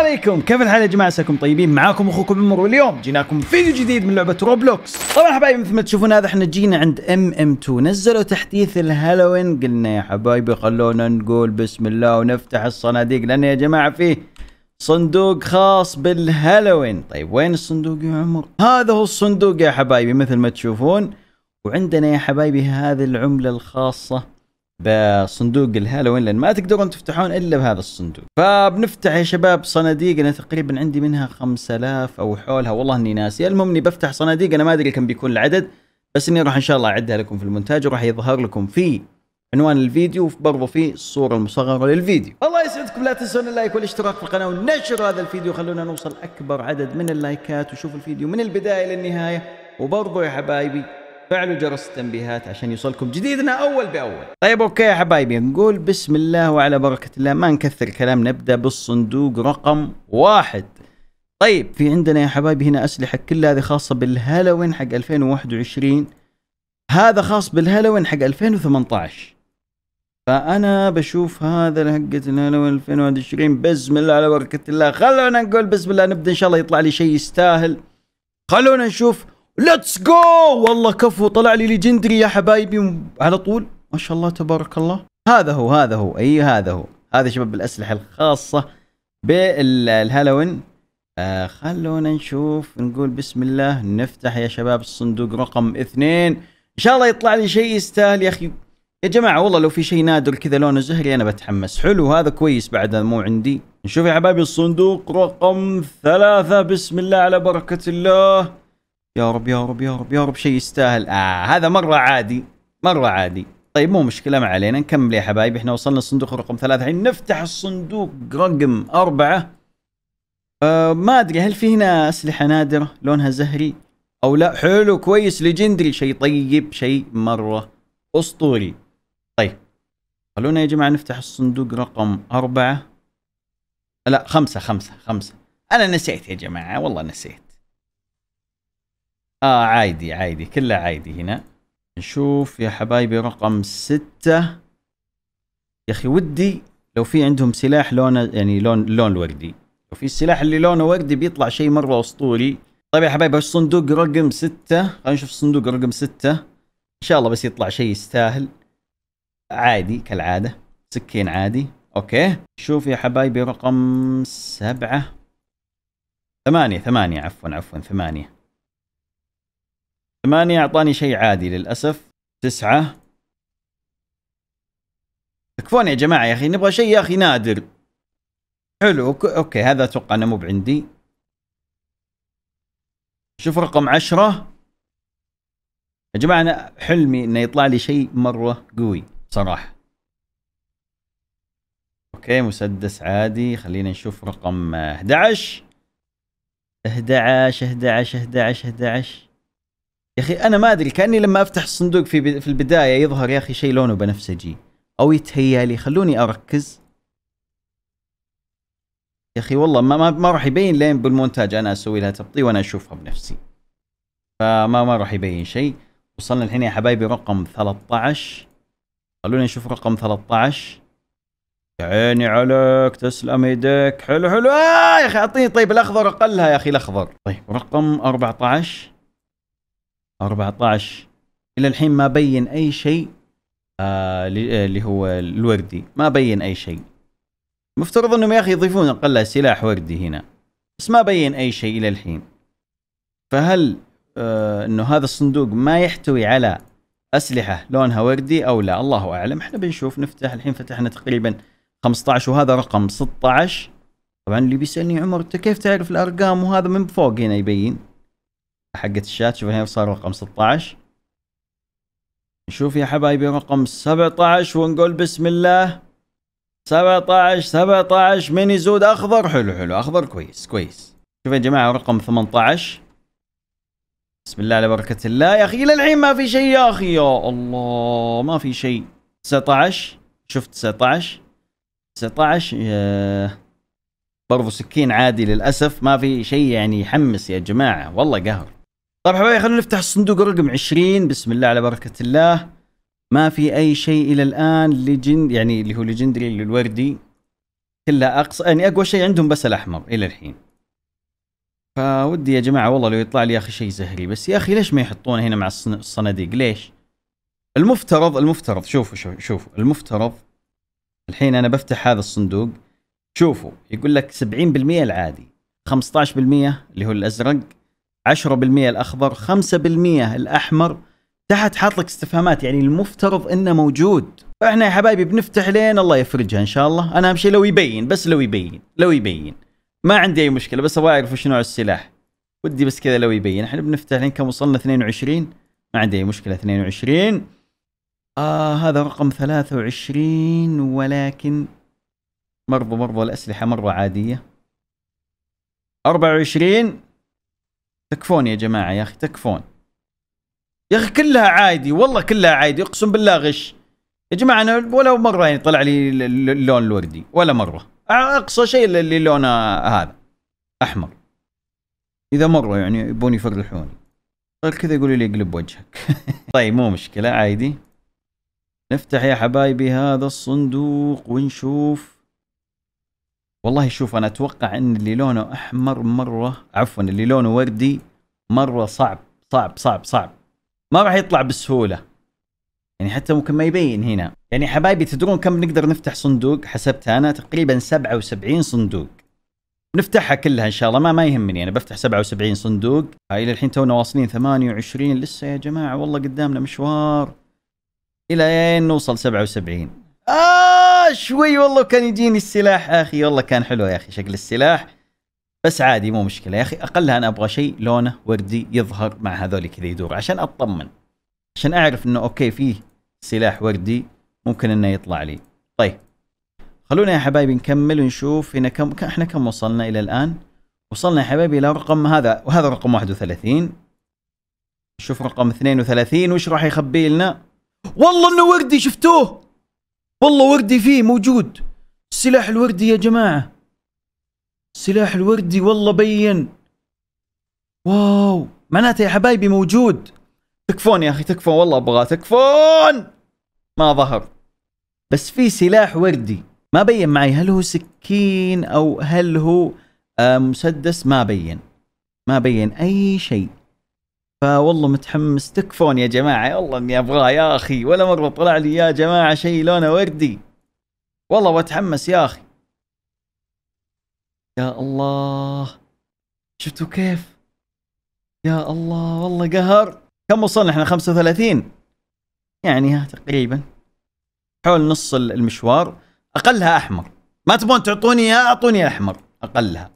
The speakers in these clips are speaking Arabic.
عليكم كيف الحال يا جماعه عساكم طيبين معاكم اخوكم عمر واليوم جيناكم فيديو جديد من لعبه روبلوكس طبعا حبايبي مثل ما تشوفون هذا احنا جينا عند ام ام 2 نزلوا تحديث الهالوين قلنا يا حبايبي خلونا نقول بسم الله ونفتح الصناديق لان يا جماعه فيه صندوق خاص بالهالوين طيب وين الصندوق يا عمر هذا هو الصندوق يا حبايبي مثل ما تشوفون وعندنا يا حبايبي هذه العمله الخاصه بصندوق الهالوين لان ما تقدرون تفتحون الا بهذا الصندوق فبنفتح يا شباب صناديق انا تقريبا عندي منها 5000 او حولها والله اني ناسي المهم اني بفتح صناديق انا ما ادري كم بيكون العدد بس اني راح ان شاء الله اعدها لكم في المونتاج وراح يظهر لكم في عنوان الفيديو وبرضه في الصوره المصغره للفيديو الله يسعدكم لا تنسون اللايك والاشتراك في القناه ونشر هذا الفيديو خلونا نوصل اكبر عدد من اللايكات وشوفوا الفيديو من البدايه للنهايه وبرضه يا حبايبي فعلوا جرس التنبيهات عشان يوصلكم جديدنا اول باول طيب اوكي يا حبايبي نقول بسم الله وعلى بركه الله ما نكثر الكلام نبدا بالصندوق رقم واحد طيب في عندنا يا حبايبي هنا اسلحه كلها هذه خاصه بالهالوين حق 2021 هذا خاص بالهالوين حق 2018 فانا بشوف هذا حقة الهالوين 2021 بسم الله على بركه الله خلونا نقول بسم الله نبدا ان شاء الله يطلع لي شيء يستاهل خلونا نشوف ليتس جو والله كفو طلع لي ليجندري يا حبايبي على طول ما شاء الله تبارك الله هذا هو هذا هو اي هذا هو هذا شباب الاسلحه الخاصه بالهالوين آه خلونا نشوف نقول بسم الله نفتح يا شباب الصندوق رقم اثنين ان شاء الله يطلع لي شيء يستاهل يا اخي يا جماعه والله لو في شيء نادر كذا لونه زهري انا بتحمس حلو هذا كويس بعد مو عندي نشوف يا حبايبي الصندوق رقم ثلاثة بسم الله على بركة الله يا رب يا رب يا رب يا رب شيء يستاهل آه هذا مرة عادي مرة عادي طيب مو مشكلة ما علينا نكمل يا حبايب احنا وصلنا الصندوق رقم ثلاثة الحين نفتح الصندوق رقم أربعة أه ما أدري هل في هنا أسلحة نادرة لونها زهري أو لا حلو كويس ليجندري شيء طيب شيء مرة أسطوري طيب خلونا يا جماعة نفتح الصندوق رقم أربعة لا خمسة خمسة خمسة أنا نسيت يا جماعة والله نسيت اه عادي عادي كله عادي هنا نشوف يا حبايبي رقم ستة يا اخي ودي لو في عندهم سلاح لونه يعني لون لون وردي لو في السلاح اللي لونه وردي بيطلع شيء مره اسطوري طيب يا حبايبي الصندوق رقم ستة خلينا نشوف الصندوق رقم ستة ان شاء الله بس يطلع شيء يستاهل عادي كالعادة سكين عادي اوكي شوف يا حبايبي رقم سبعة ثمانية ثمانية عفوا عفوا ثمانية ثمانية أعطاني شيء عادي للأسف تسعة تكفون يا جماعة يا أخي نبغى شيء يا أخي نادر حلو أوكي هذا أتوقع أنه مو بعندي شوف رقم عشرة يا جماعة أنا حلمي إنه يطلع لي شيء مرة قوي صراحة أوكي مسدس عادي خلينا نشوف رقم 11 11 11 11 11 يا اخي انا ما ادري كاني لما افتح الصندوق في في البدايه يظهر يا اخي شيء لونه بنفسجي او يتهيأ لي خلوني اركز يا اخي والله ما ما, ما راح يبين لين بالمونتاج انا اسوي لها تبطي وانا اشوفها بنفسي فما ما راح يبين شيء وصلنا الحين يا حبايبي رقم 13 خلونا نشوف رقم 13 يا عيني عليك تسلم ايديك حلو حلو آه يا اخي اعطيني طيب الاخضر اقلها يا اخي الاخضر طيب رقم 14 14 الى الحين ما بين اي شيء آه، آه، اللي هو الوردي ما بين اي شيء مفترض انهم يا اخي يضيفون اقل سلاح وردي هنا بس ما بين اي شيء الى الحين فهل آه، انه هذا الصندوق ما يحتوي على اسلحه لونها وردي او لا الله اعلم احنا بنشوف نفتح الحين فتحنا تقريبا 15 وهذا رقم 16 طبعا اللي بيسالني عمر انت كيف تعرف الارقام وهذا من فوق هنا يبين حقت الشات شوف هنا صار رقم 16 نشوف يا حبايبي رقم 17 ونقول بسم الله 17 17 من يزود اخضر حلو حلو اخضر كويس كويس شوف يا جماعه رقم 18 بسم الله على بركة الله يا اخي للحين ما في شيء يا اخي يا الله ما في شيء 19 شفت 19 19 يا... برضو سكين عادي للاسف ما في شيء يعني يحمس يا جماعه والله قهر طيب حبايبي خلونا نفتح الصندوق رقم 20 بسم الله على بركة الله ما في أي شيء إلى الآن ليجند يعني اللي هو ليجندري اللي الوردي كلها أقصى يعني أقوى شيء عندهم بس الأحمر إلى الحين فودي يا جماعة والله لو يطلع لي يا أخي شيء زهري بس يا أخي ليش ما يحطونه هنا مع الصناديق ليش؟ المفترض المفترض شوفوا شوفوا شوفوا المفترض الحين أنا بفتح هذا الصندوق شوفوا يقول لك 70% العادي 15% اللي هو الأزرق 10% الاخضر 5% الاحمر تحت حاط لك استفهامات يعني المفترض انه موجود فاحنا يا حبايبي بنفتح لين الله يفرجها ان شاء الله انا اهم شيء لو يبين بس لو يبين لو يبين ما عندي اي مشكله بس ابغى اعرف وش نوع السلاح ودي بس كذا لو يبين احنا بنفتح لين كم وصلنا 22 ما عندي اي مشكله 22 آه هذا رقم 23 ولكن برضه برضه الاسلحه مره عاديه 24 تكفون يا جماعه يا اخي تكفون يا اخي كلها عادي والله كلها عادي اقسم بالله غش يا جماعه انا ولا مره يعني طلع لي اللون الوردي ولا مره اقصى شيء اللي لونه هذا احمر اذا مره يعني يبون يفرحوني غير كذا يقولوا لي اقلب وجهك طيب مو مشكله عادي نفتح يا حبايبي هذا الصندوق ونشوف والله شوف انا اتوقع ان اللي لونه احمر مره عفوا اللي لونه وردي مره صعب صعب صعب صعب ما راح يطلع بسهوله يعني حتى ممكن ما يبين هنا يعني حبايبي تدرون كم نقدر نفتح صندوق حسبتها انا تقريبا 77 صندوق نفتحها كلها ان شاء الله ما ما يهمني انا بفتح 77 صندوق الى الحين تونا واصلين 28 لسه يا جماعه والله قدامنا مشوار الى نوصل 77 آه شوي والله كان يجيني السلاح اخي والله كان حلو يا اخي شكل السلاح بس عادي مو مشكله يا اخي اقلها انا ابغى شيء لونه وردي يظهر مع هذول كذا يدور عشان اطمن عشان اعرف انه اوكي فيه سلاح وردي ممكن انه يطلع لي طيب خلونا يا حبايبي نكمل ونشوف هنا كم احنا كم وصلنا الى الان وصلنا يا حبايبي الى رقم هذا وهذا رقم 31 نشوف رقم 32 وش راح يخبي لنا والله انه وردي شفتوه والله وردي فيه موجود السلاح الوردي يا جماعة السلاح الوردي والله بين واو معناته يا حبايبي موجود تكفون يا اخي تكفون والله ابغاه تكفون ما ظهر بس في سلاح وردي ما بين معي هل هو سكين او هل هو آه، مسدس ما بين ما بين اي شيء فوالله متحمس تكفون يا جماعه والله اني ابغاه يا اخي ولا مره طلع لي يا جماعه شيء لونه وردي والله بتحمس يا اخي يا الله شفتوا كيف يا الله والله قهر كم وصلنا احنا 35 يعني ها تقريبا حول نص المشوار اقلها احمر ما تبون تعطوني اياه اعطوني احمر اقلها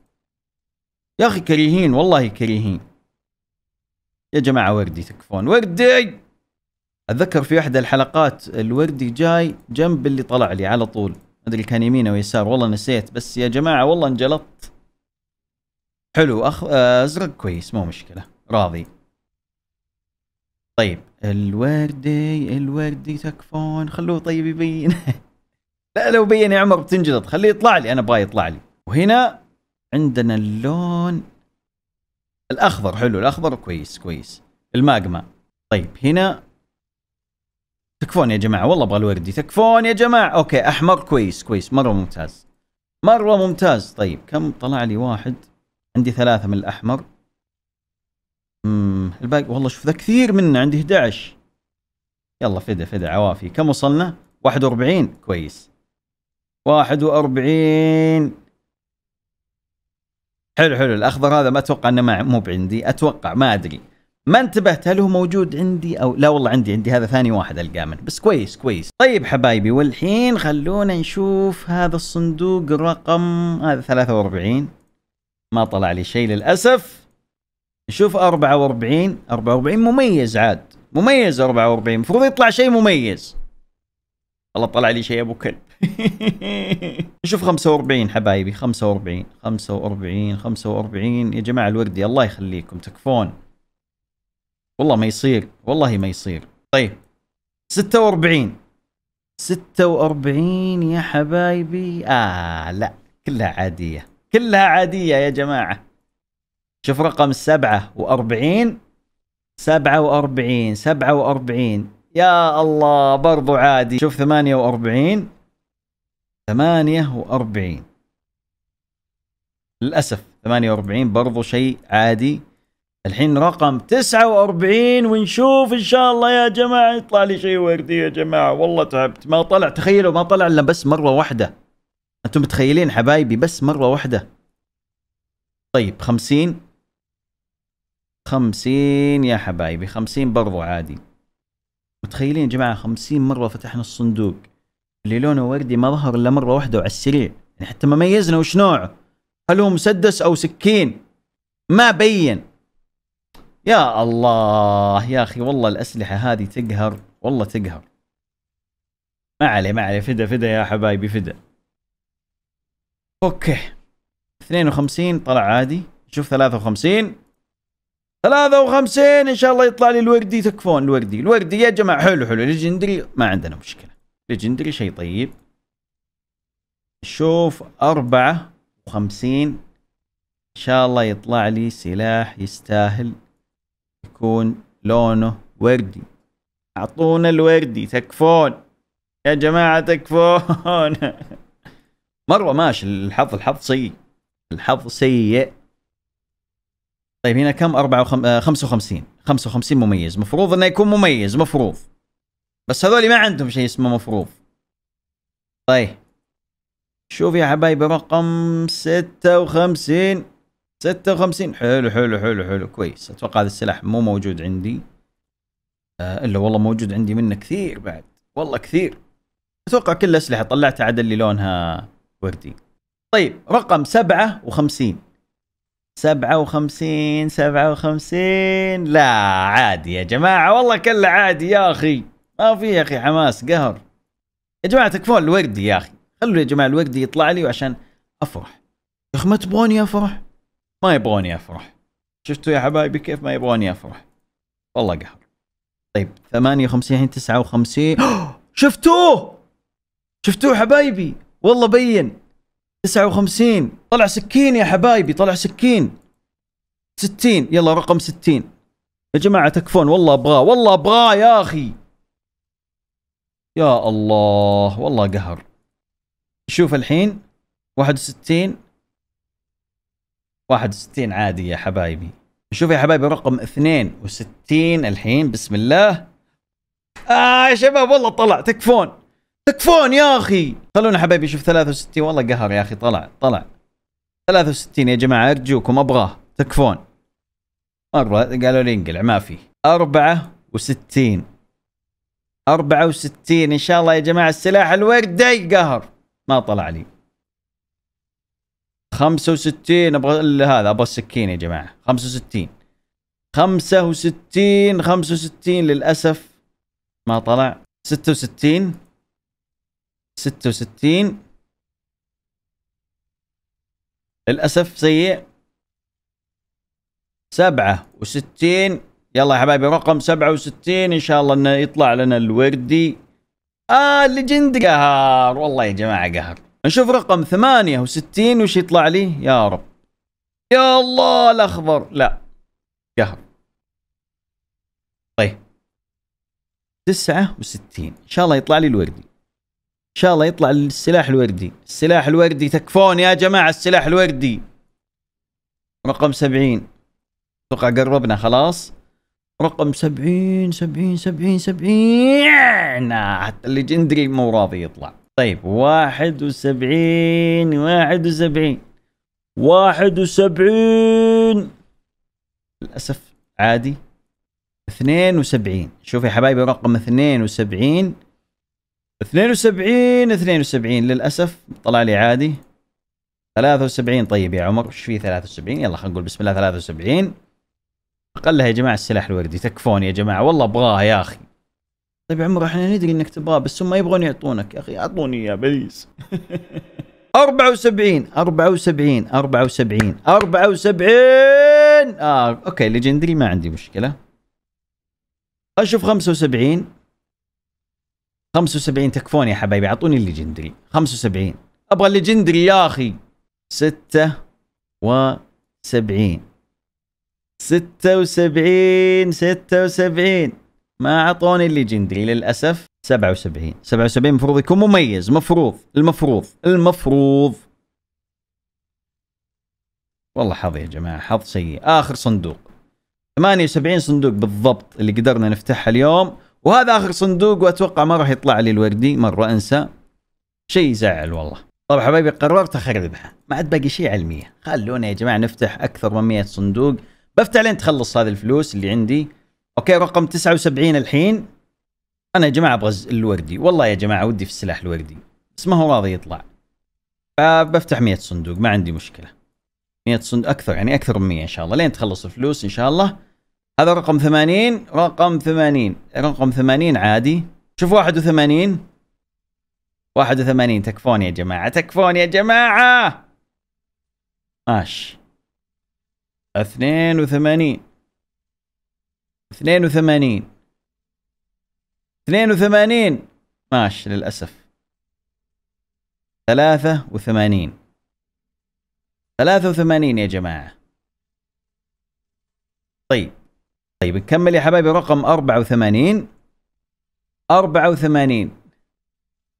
يا اخي كريهين والله كريهين يا جماعه وردي تكفون وردي اتذكر في أحد الحلقات الوردي جاي جنب اللي طلع لي على طول ادري كان يمين او يسار والله نسيت بس يا جماعه والله انجلطت حلو اخ آه، ازرق كويس مو مشكله راضي طيب الوردي الوردي تكفون خلوه طيب يبين لا لو بين يا عمر بتنجلط خليه يطلع لي انا ابغاه يطلع لي وهنا عندنا اللون الاخضر حلو الاخضر كويس كويس الماجما طيب هنا تكفون يا جماعه والله ابغى الوردي تكفون يا جماعه اوكي احمر كويس كويس مره ممتاز مره ممتاز طيب كم طلع لي واحد عندي ثلاثه من الاحمر امم الباقي والله شوف ذا كثير منه عندي 11 يلا فدا فدا عوافي كم وصلنا 41 كويس 41 حلو حلو الاخضر هذا ما اتوقع انه مو بعندي اتوقع ما ادري ما انتبهت هل هو موجود عندي او لا والله عندي عندي هذا ثاني واحد القاه منه بس كويس كويس طيب حبايبي والحين خلونا نشوف هذا الصندوق رقم هذا 43 ما طلع لي شيء للاسف نشوف 44 44 مميز عاد مميز 44 المفروض يطلع شيء مميز والله طلع لي شيء ابو كلب نشوف 45 حبايبي 45 45 45 يا جماعه الوردي الله يخليكم تكفون والله ما يصير والله ما يصير طيب 46 46 يا حبايبي آه لا كلها عادية كلها عادية يا جماعة شوف رقم 47 47 47 يا الله برضو عادي شوف 48 48 للأسف 48 برضو شيء عادي الحين رقم 49 ونشوف ان شاء الله يا جماعه يطلع لي شيء وردي يا جماعه والله تعبت ما طلع تخيلوا ما طلع الا بس مره واحده انتم متخيلين حبايبي بس مره واحده طيب 50 50 يا حبايبي 50 برضو عادي متخيلين يا جماعه 50 مره فتحنا الصندوق اللي لونه وردي ما ظهر الا مره واحده وعلى السريع يعني حتى ما ميزنا وش نوعه هل هو مسدس او سكين ما بين يا الله يا اخي والله الاسلحه هذه تقهر والله تقهر ما عليه ما عليه فدا فدا يا حبايبي فدا اوكي 52 طلع عادي شوف 53 53 ان شاء الله يطلع لي الوردي تكفون الوردي الوردي يا جماعه حلو حلو ليجندري ما عندنا مشكله ليجندري شيء طيب شوف أربعة وخمسين إن شاء الله يطلع لي سلاح يستاهل يكون لونه وردي أعطونا الوردي تكفون يا جماعة تكفون مرة ماشي الحظ الحظ سيء الحظ سيء طيب هنا كم أربعة آه، وخمسين خمسة وخمسين مميز مفروض انه يكون مميز مفروض بس هذولي ما عندهم شيء اسمه مفروض طيب شوف يا حبايبي رقم ستة وخمسين ستة وخمسين حلو حلو حلو حلو كويس اتوقع هذا السلاح مو موجود عندي آه، الا والله موجود عندي منه كثير بعد والله كثير اتوقع كل الاسلحه طلعتها عدا اللي لونها وردي طيب رقم سبعة سبعة وخمسين وخمسين سبعة وخمسين لا عادي يا جماعه والله كله عادي يا اخي ما في يا اخي حماس قهر يا جماعه تكفون الورد يا اخي خلوا يا جماعه الورد يطلع لي وعشان افرح يا اخي ما تبغوني افرح ما يبغوني افرح شفتوا يا حبايبي كيف ما يبغوني افرح والله قهر طيب 58 الحين 59 شفتوه شفتوه حبايبي والله بين 59 طلع سكين يا حبايبي طلع سكين 60 يلا رقم 60 يا جماعه تكفون والله ابغاه والله ابغاه يا اخي يا الله والله قهر شوف الحين 61 61 عادي يا حبايبي شوف يا حبايبي رقم 62 الحين بسم الله آه يا شباب والله طلع تكفون تكفون يا أخي خلونا حبايبي شوف 63 والله قهر يا أخي طلع طلع 63 يا جماعة أرجوكم أبغاه تكفون مرة قالوا لي انقلع ما في 64 64 ان شاء الله يا جماعه السلاح الوردي قهر ما طلع لي 65 ابغى هذا ابغى السكين يا جماعه 65 65 65 للاسف ما طلع 66 66 للاسف سيء 67 يلا يا حبايبي رقم 67 ان شاء الله انه يطلع لنا الوردي اه ليجند قهر والله يا جماعه قهر نشوف رقم 68 وش يطلع لي يا رب يا الله الاخضر لا قهر طيب 69 ان شاء الله يطلع لي الوردي ان شاء الله يطلع السلاح الوردي السلاح الوردي تكفون يا جماعه السلاح الوردي رقم 70 اتوقع قربنا خلاص رقم سبعين سبعين سبعين سبعين حتى اللي جندري مو راضي يطلع طيب واحد وسبعين واحد وسبعين واحد وسبعين للأسف عادي اثنين وسبعين شوف يا حبايبي رقم اثنين وسبعين اثنين وسبعين اثنين وسبعين للأسف طلع لي عادي ثلاثة وسبعين طيب يا عمر ايش في ثلاثة وسبعين يلا خلينا نقول بسم الله ثلاثة وسبعين لها يا جماعه السلاح الوردي تكفون يا جماعه والله ابغاه يا اخي طيب يا عمر احنا ندري انك تبغاه بس هم ما يبغون يعطونك يا اخي اعطوني اياه بليز 74 74 74 74 اه اوكي ليجندري ما عندي مشكله اشوف 75 75 تكفون يا حبايبي اعطوني الليجندري 75 ابغى الليجندري يا اخي 76 76 76 ما اعطوني اللي جندي للاسف 77 77 المفروض يكون مميز مفروض المفروض المفروض والله حظ يا جماعه حظ سيء اخر صندوق 78 صندوق بالضبط اللي قدرنا نفتحها اليوم وهذا اخر صندوق واتوقع ما راح يطلع لي الوردي مره انسى شيء يزعل والله طيب حبايبي قررت اخربها ما عاد باقي شيء علميه خلونا يا جماعه نفتح اكثر من 100 صندوق بفتح لين تخلص هذه الفلوس اللي عندي اوكي رقم 79 الحين انا يا جماعه ابغى الوردي والله يا جماعه ودي في السلاح الوردي بس ما هو راضي يطلع فبفتح 100 صندوق ما عندي مشكله 100 صندوق اكثر يعني اكثر من 100 ان شاء الله لين تخلص الفلوس ان شاء الله هذا رقم 80 رقم 80 رقم 80 عادي شوف 81 81 تكفون يا جماعه تكفون يا جماعه ماشي اثنين وثمانين اثنين وثمانين اثنين وثمانين ماشي للأسف ثلاثة وثمانين ثلاثة وثمانين يا جماعة طيب طيب نكمل يا حبايبي رقم أربعة وثمانين أربعة وثمانين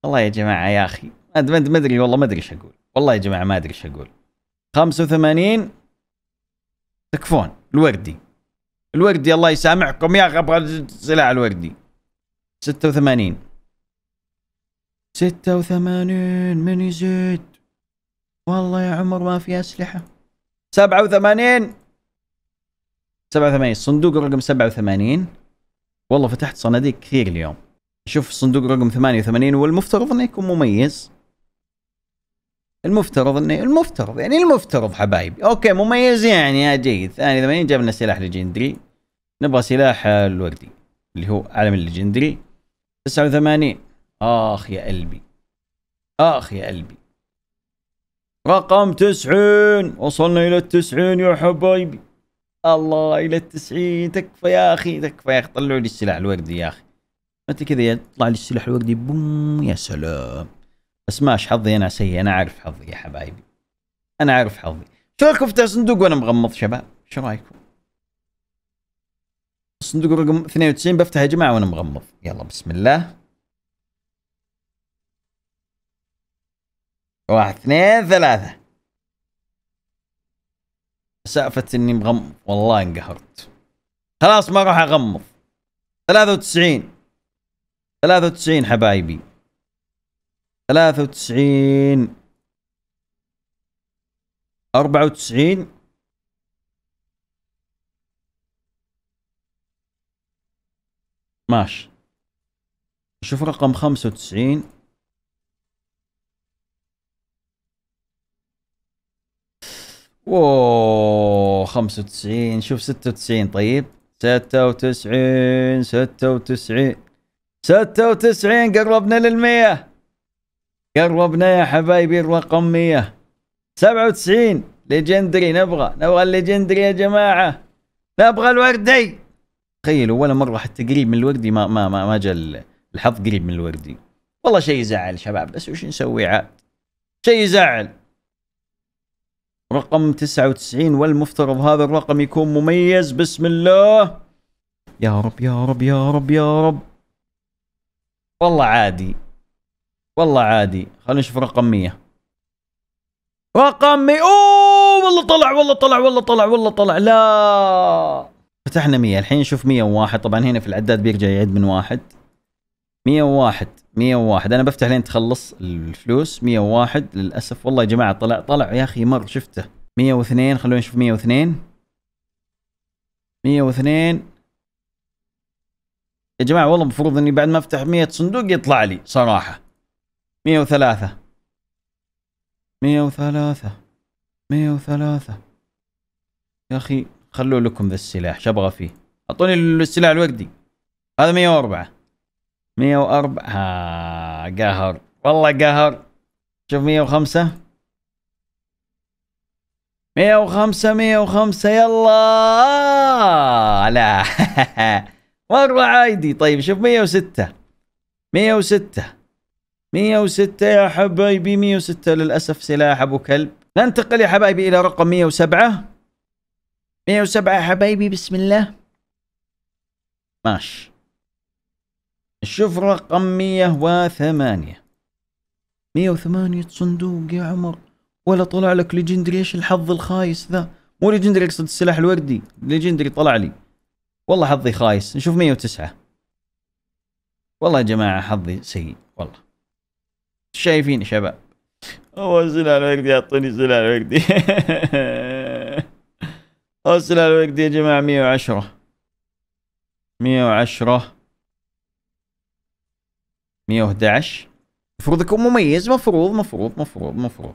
والله يا جماعة يا أخي ما أدري والله ما أدري إيش أقول والله يا جماعة ما أدري إيش أقول خمسة وثمانين تكفون الوردي الوردي الله يسامحكم يا اخي ابغى سلع الوردي 86 86 من يزيد والله يا عمر ما في اسلحه 87 87 الصندوق رقم 87 والله فتحت صناديق كثير اليوم شوف صندوق رقم 88 والمفترض انه يكون مميز المفترض انه المفترض يعني المفترض حبايبي اوكي مميز يعني يا جيد ثاني 80 جاب لنا سلاح ليجندري نبغى سلاح الوردي اللي هو علم الليجندري 89 اخ يا قلبي اخ يا قلبي رقم 90 وصلنا الى 90 يا حبايبي الله الى 90 تكفى يا اخي تكفى يا اخي طلعوا لي السلاح الوردي يا اخي متى كذا يطلع لي السلاح الوردي بوم يا سلام بس ماش حظي انا سيء انا عارف حظي يا حبايبي انا عارف حظي شو رايكم في صندوق وانا مغمض شباب شو رايكم الصندوق رقم 92 بفتح يا جماعه وانا مغمض يلا بسم الله واحد اثنين ثلاثة سقفة اني مغمض والله انقهرت خلاص ما راح اغمض 93 93 حبايبي ثلاثة وتسعين أربعة وتسعين ماشي نشوف رقم خمسة وتسعين اوه خمسة وتسعين شوف ستة وتسعين طيب ستة وتسعين ستة وتسعين ستة وتسعين قربنا للمية قربنا يا حبايبي الرقم 100 97 ليجندري نبغى نبغى الليجندري يا جماعه نبغى الوردي تخيلوا ولا مره حتى قريب من الوردي ما ما ما, ما جا الحظ قريب من الوردي والله شيء يزعل شباب بس وش نسوي عاد شيء يزعل رقم 99 والمفترض هذا الرقم يكون مميز بسم الله يا رب يا رب يا رب يا رب والله عادي والله عادي خلينا نشوف رقم 100 رقم 100 اوه والله طلع والله طلع والله طلع والله طلع لا فتحنا 100 الحين نشوف 101 طبعا هنا في العداد بيرجع يعد من واحد 101 101 انا بفتح لين تخلص الفلوس 101 للاسف والله يا جماعه طلع طلع يا اخي مر شفته 102 خلونا نشوف 102 102 يا جماعه والله المفروض اني بعد ما افتح 100 صندوق يطلع لي صراحه مية وثلاثة مية وثلاثة مية وثلاثة يا أخي خلوا لكم ذا السلاح شبغى فيه أعطوني السلاح الوقدي هذا مية وأربعة مية وأربعة ها قهر والله قهر شوف مية وخمسة مية وخمسة مية وخمسة يلا لا مرة عادي طيب شوف مية وستة مية وستة 106 يا حبايبي 106 للأسف سلاح أبو كلب ننتقل يا حبايبي إلى رقم 107 107 يا حبايبي بسم الله ماشي نشوف رقم 108 108 صندوق يا عمر ولا طلع لك ليجندري ايش الحظ الخايس ذا مو ليجندري اقصد السلاح الوردي ليجندري طلع لي والله حظي خايس نشوف 109 والله يا جماعة حظي سيء شايفين يا شباب هو سلال وردي اعطوني سلال وردي هو سلال وردي يا جماعة 110 110 111 المفروض يكون مميز مفروض مفروض مفروض مفروض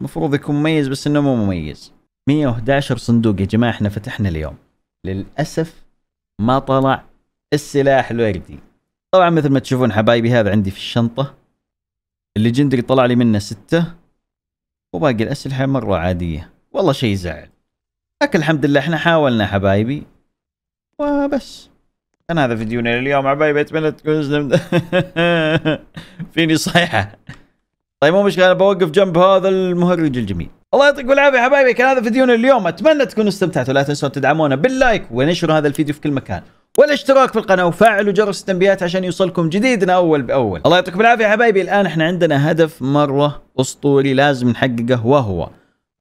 المفروض يكون مميز بس انه مو مميز 111 صندوق يا جماعة احنا فتحنا اليوم للأسف ما طلع السلاح الوردي طبعا مثل ما تشوفون حبايبي هذا عندي في الشنطة الليجندري طلع لي منه ستة وباقي الأسلحة مرة عادية والله شيء زعل لكن الحمد لله احنا حاولنا حبايبي وبس كان هذا فيديونا لليوم حبايبي اتمنى تكون فيني صيحة طيب مو مشكلة انا بوقف جنب هذا المهرج الجميل الله يعطيكم العافية حبايبي كان هذا فيديونا اليوم اتمنى تكونوا استمتعتوا لا تنسوا تدعمونا باللايك ونشروا هذا الفيديو في كل مكان والاشتراك في القناه وفعلوا جرس التنبيهات عشان يوصلكم جديدنا اول باول الله يعطيكم العافيه حبايبي الان احنا عندنا هدف مره اسطوري لازم نحققه وهو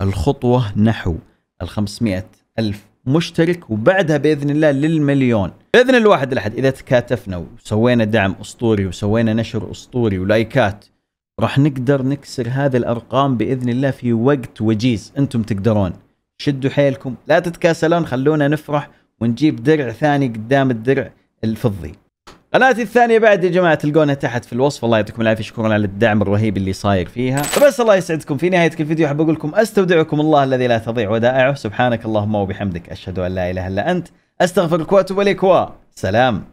الخطوه نحو ال 500 الف مشترك وبعدها باذن الله للمليون باذن الواحد الاحد اذا تكاتفنا وسوينا دعم اسطوري وسوينا نشر اسطوري ولايكات راح نقدر نكسر هذه الارقام باذن الله في وقت وجيز انتم تقدرون شدوا حيلكم لا تتكاسلون خلونا نفرح ونجيب درع ثاني قدام الدرع الفضي قناتي الثانية بعد يا جماعة تلقونها تحت في الوصف الله يعطيكم العافية شكرا على الدعم الرهيب اللي صاير فيها بس الله يسعدكم في نهاية كل فيديو حاب أقول لكم أستودعكم الله الذي لا تضيع ودائعه سبحانك اللهم وبحمدك أشهد أن لا إله إلا أنت أستغفرك وأتوب إليك وسلام